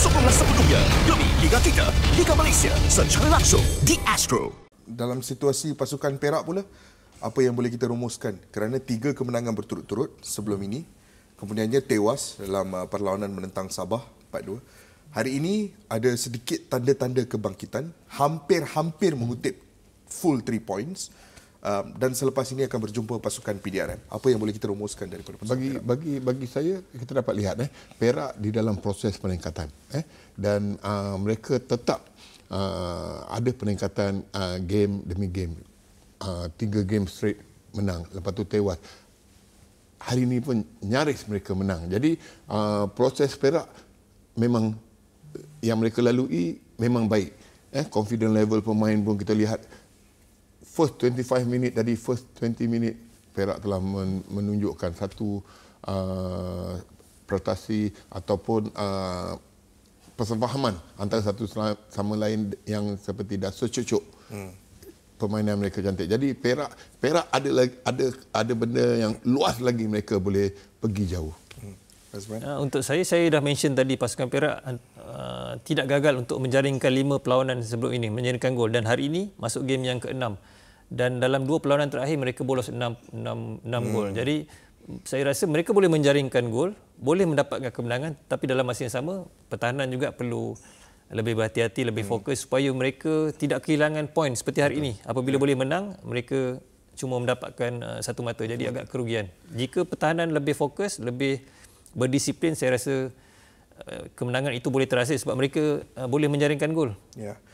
sokonglah sepenuhnya demi Liga 3, Liga Malaysia secara langsung di Astro. Dalam situasi pasukan Perak pula, apa yang boleh kita rumuskan? Kerana tiga kemenangan berturut-turut sebelum ini, kemudiannya tewas dalam uh, perlawanan menentang Sabah 4-2. Hari ini ada sedikit tanda-tanda kebangkitan, hampir-hampir mengutip full three points. Um, dan selepas ini akan berjumpa pasukan PDRM. Apa yang boleh kita rumuskan daripada pasukan bagi, PDRM? Bagi, bagi saya, kita dapat lihat eh, Perak di dalam proses peningkatan. Eh, dan uh, mereka tetap uh, ada peningkatan uh, game demi game. Uh, tiga game straight menang, lepas tu tewas. Hari ini pun nyaris mereka menang. Jadi uh, proses Perak memang yang mereka lalui memang baik. Eh, confident level pemain pun kita lihat first 25 minit tadi first 20 minit Perak telah menunjukkan satu uh, prestasi ataupun uh, persefahaman antara satu sama lain yang seperti dah secucuk. Hmm. Permainan mereka cantik. Jadi Perak Perak ada lagi ada ada benda yang luas lagi mereka boleh pergi jauh. Hmm. Uh, untuk saya saya dah mention tadi pasukan Perak Uh, tidak gagal untuk menjaringkan lima perlawanan sebelum ini menjaringkan gol dan hari ini masuk game yang keenam dan dalam dua perlawanan terakhir mereka bolos enam enam enam gol hmm. jadi saya rasa mereka boleh menjaringkan gol boleh mendapatkan kemenangan tapi dalam masa yang sama pertahanan juga perlu lebih berhati-hati lebih hmm. fokus supaya mereka tidak kehilangan poin seperti hari Betul. ini apabila hmm. boleh menang mereka cuma mendapatkan uh, satu mata jadi hmm. agak kerugian jika pertahanan lebih fokus lebih berdisiplin saya rasa Eh, kemenangan itu boleh terasa sebab mereka eh, boleh menjaringkan gol. Ya.